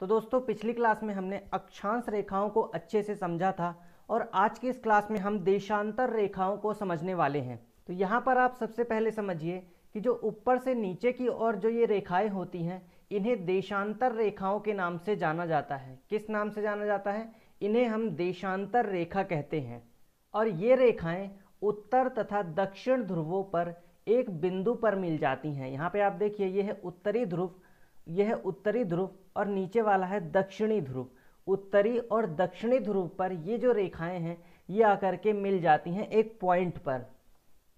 तो दोस्तों पिछली क्लास में हमने अक्षांश रेखाओं को अच्छे से समझा था और आज की इस क्लास में हम देशांतर रेखाओं को समझने वाले हैं तो यहाँ पर आप सबसे पहले समझिए कि जो ऊपर से नीचे की ओर जो ये रेखाएं होती हैं इन्हें देशांतर रेखाओं के नाम से जाना जाता है किस नाम से जाना जाता है इन्हें हम देशांतर रेखा कहते हैं और ये रेखाएं उत्तर तथा दक्षिण ध्रुवों पर एक बिंदु पर मिल जाती हैं यहाँ पे आप देखिए ये है उत्तरी ध्रुव यह उत्तरी ध्रुव और नीचे वाला है दक्षिणी ध्रुव उत्तरी और दक्षिणी ध्रुव पर ये जो रेखाएं हैं ये आकर के मिल जाती हैं एक पॉइंट पर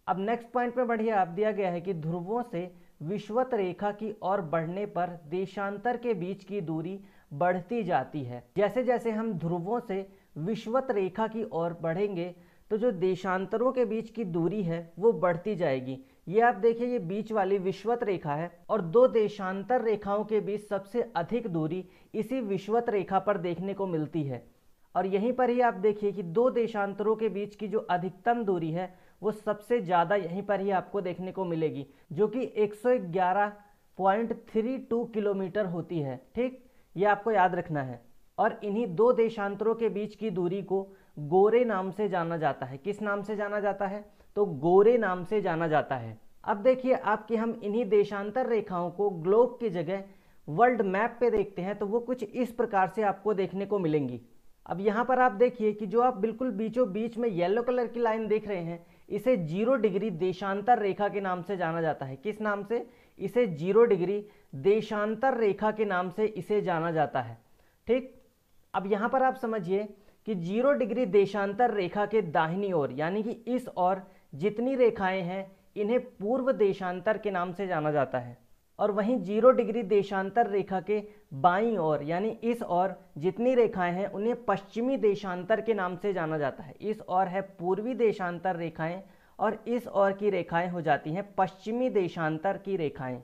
अब नेक्स्ट पॉइंट पर बढ़िए आप दिया गया है कि ध्रुवों से विश्वत रेखा की ओर बढ़ने पर देशांतर के बीच की दूरी बढ़ती जाती है जैसे जैसे हम ध्रुवों से विश्वत रेखा की ओर बढ़ेंगे तो जो देशांतरों के बीच की दूरी है वो बढ़ती जाएगी ये आप देखिए ये बीच वाली विश्वत रेखा है और दो देशांतर रेखाओं के बीच सबसे अधिक दूरी इसी विश्वत रेखा पर देखने को मिलती है और यहीं पर ही आप देखिए कि दो देशांतरों के बीच की जो अधिकतम दूरी है वो सबसे ज़्यादा यहीं पर ही आपको देखने को मिलेगी जो कि 111.32 किलोमीटर होती है ठीक ये आपको याद रखना है और इन्हीं दो देशांतरों के बीच की दूरी को गोरे नाम से जाना जाता है किस नाम से जाना जाता है तो गोरे नाम से जाना जाता है अब देखिए आपकी हम इन्हीं देशांतर रेखाओं को ग्लोब की जगह वर्ल्ड मैप पे देखते हैं तो वो कुछ इस प्रकार से आपको देखने को मिलेंगी अब यहाँ पर आप देखिए कि जो आप बिल्कुल बीचों बीच में येलो कलर की लाइन देख रहे हैं इसे जीरो डिग्री देशांतर रेखा के नाम से जाना जाता है किस नाम से इसे जीरो डिग्री देशांतर रेखा के नाम से इसे जाना जाता है ठीक अब यहाँ पर आप समझिए कि जीरो डिग्री देशांतर रेखा के दाहिनी ओर यानी कि इस ओर जितनी रेखाएं हैं इन्हें पूर्व देशांतर के नाम से जाना जाता है और वहीं जीरो डिग्री देशांतर रेखा के बाईं ओर यानी इस ओर जितनी रेखाएं हैं उन्हें पश्चिमी देशांतर के नाम से जाना जाता है इस ओर है पूर्वी देशांतर रेखाएं और इस ओर की रेखाएं हो जाती हैं पश्चिमी देशांतर की रेखाएं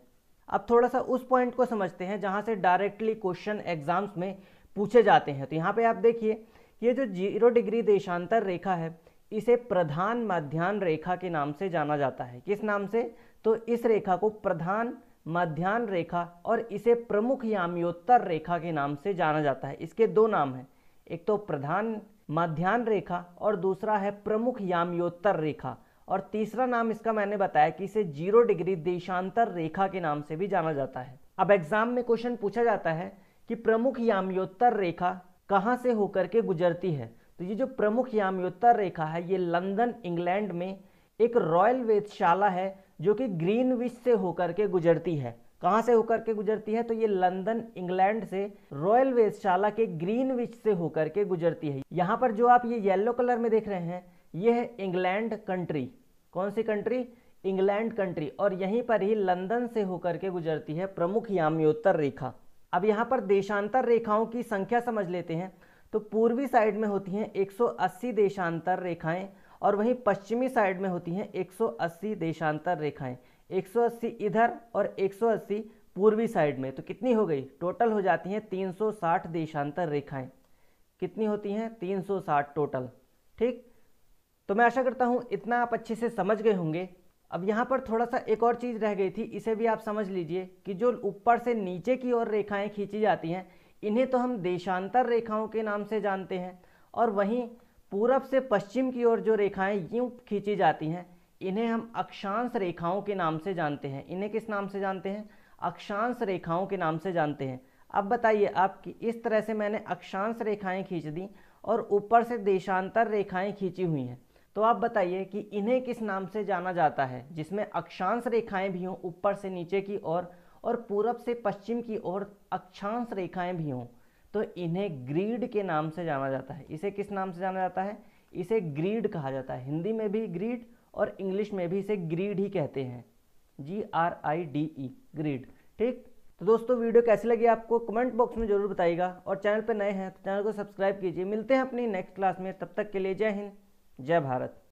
अब थोड़ा सा उस पॉइंट को समझते हैं जहाँ से डायरेक्टली क्वेश्चन एग्जाम्स में पूछे जाते हैं तो यहाँ पे आप देखिए ये जो जीरो डिग्री देशांतर रेखा है इसे प्रधान मध्यान रेखा के नाम से जाना जाता है किस नाम से तो इस रेखा को प्रधान मध्यान रेखा और इसे प्रमुख याम्योत्तर रेखा के नाम से जाना जाता है इसके दो नाम हैं एक तो प्रधान मध्यान रेखा और दूसरा है प्रमुख याम्योत्तर रेखा और तीसरा नाम इसका मैंने बताया कि इसे जीरो डिग्री देशांतर रेखा के नाम से भी जाना जाता है अब एग्जाम में क्वेश्चन पूछा जाता है कि प्रमुख याम्योत्तर रेखा कहाँ से होकर के गुजरती है तो ये जो प्रमुख याम्योत्तर रेखा है ये लंदन इंग्लैंड में एक रॉयल वेदशाला है जो कि ग्रीन विच से होकर के गुजरती है कहाँ से होकर के गुजरती है तो ये लंदन इंग्लैंड से रॉयल वेदशाला के ग्रीन विच से होकर के गुजरती है यहाँ पर जो आप ये येलो कलर में देख रहे हैं ये है इंग्लैंड कंट्री कौन सी कंट्री इंग्लैंड कंट्री और यहीं पर ही लंदन से होकर के गुजरती है प्रमुख याम्योत्तर रेखा अब यहाँ पर देशांतर रेखाओं की संख्या समझ लेते हैं तो पूर्वी साइड में होती हैं 180 देशांतर रेखाएं और वहीं पश्चिमी साइड में होती हैं 180 देशांतर रेखाएं 180 इधर और 180 पूर्वी साइड में तो कितनी हो गई टोटल हो जाती हैं 360 देशांतर रेखाएं कितनी होती हैं 360 टोटल ठीक तो मैं आशा करता हूँ इतना आप अच्छे से समझ गए होंगे अब यहाँ पर थोड़ा सा एक और चीज़ रह गई थी इसे भी आप समझ लीजिए कि जो ऊपर से नीचे की ओर रेखाएं खींची जाती हैं इन्हें तो हम देशांतर रेखाओं के नाम से जानते हैं और वहीं पूरब से पश्चिम की ओर जो रेखाएं यूँ खींची जाती हैं इन्हें हम अक्षांश रेखाओं के नाम से जानते हैं इन्हें किस नाम से जानते हैं अक्षांश रेखाओं के नाम से जानते हैं अब बताइए आप कि इस तरह से मैंने अक्षांश रेखाएं खींच दी और ऊपर से देशांतर रेखाएं खींची हुई हैं तो आप बताइए कि इन्हें किस नाम से जाना जाता है जिसमें अक्षांश रेखाएं भी हों ऊपर से नीचे की ओर और पूरब से पश्चिम की ओर अक्षांश रेखाएं भी हों तो इन्हें ग्रीड के नाम से जाना जाता है इसे किस नाम से जाना जाता है इसे ग्रीड कहा जाता है हिंदी में भी ग्रीड और इंग्लिश में भी इसे ग्रीड ही कहते हैं G R I D E grid ठीक तो दोस्तों वीडियो कैसी लगी आपको कमेंट बॉक्स में जरूर बताइएगा और चैनल पर नए हैं तो चैनल को सब्सक्राइब कीजिए मिलते हैं अपनी नेक्स्ट क्लास में तब तक के लिए जय हिंद जय भारत